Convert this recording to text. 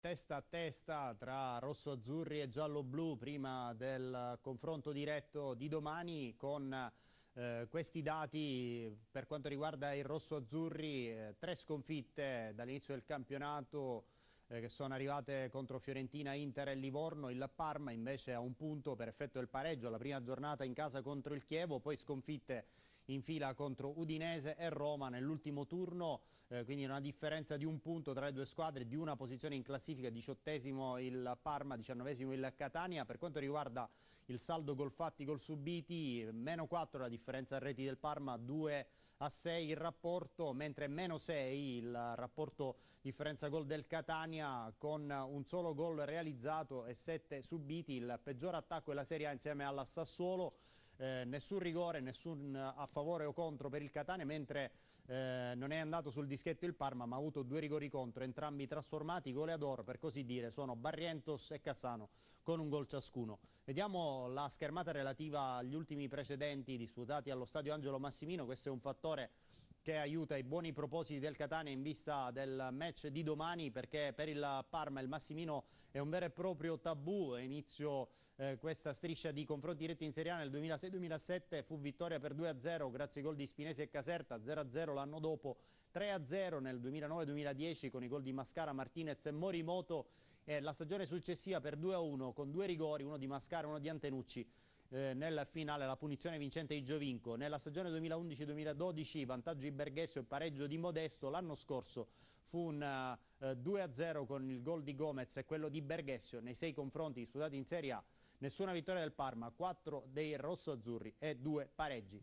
testa a testa tra rosso-azzurri e giallo-blu prima del confronto diretto di domani con eh, questi dati per quanto riguarda il rosso-azzurri, eh, tre sconfitte dall'inizio del campionato eh, che sono arrivate contro Fiorentina, Inter e Livorno, il Parma invece a un punto per effetto del pareggio, la prima giornata in casa contro il Chievo, poi sconfitte in fila contro Udinese e Roma nell'ultimo turno, eh, quindi una differenza di un punto tra le due squadre, di una posizione in classifica, diciottesimo il Parma, diciannovesimo il Catania. Per quanto riguarda il saldo gol fatti, gol subiti, meno 4 la differenza a reti del Parma, 2 a 6 il rapporto, mentre meno 6 il rapporto differenza gol del Catania con un solo gol realizzato e 7 subiti, il peggior attacco della Serie A insieme alla Sassuolo eh, nessun rigore, nessun eh, a favore o contro per il Catania, mentre eh, non è andato sul dischetto il Parma, ma ha avuto due rigori contro, entrambi trasformati, goleador per così dire, sono Barrientos e Cassano con un gol ciascuno. Vediamo la schermata relativa agli ultimi precedenti disputati allo stadio Angelo Massimino, questo è un fattore che aiuta i buoni propositi del Catania in vista del match di domani perché per il Parma il Massimino è un vero e proprio tabù. Inizio eh, questa striscia di confronti diretti in Serie A nel 2006-2007 fu vittoria per 2-0 grazie ai gol di Spinesi e Caserta, 0-0 l'anno dopo, 3-0 nel 2009-2010 con i gol di Mascara, Martinez e Morimoto e la stagione successiva per 2-1 con due rigori, uno di Mascara e uno di Antenucci eh, nel finale la punizione vincente di Giovinco, nella stagione 2011-2012 vantaggio di Berghessio e pareggio di Modesto, l'anno scorso fu un eh, 2-0 con il gol di Gomez e quello di Berghessio nei sei confronti disputati in Serie A, nessuna vittoria del Parma, 4 dei rosso-azzurri e 2 pareggi.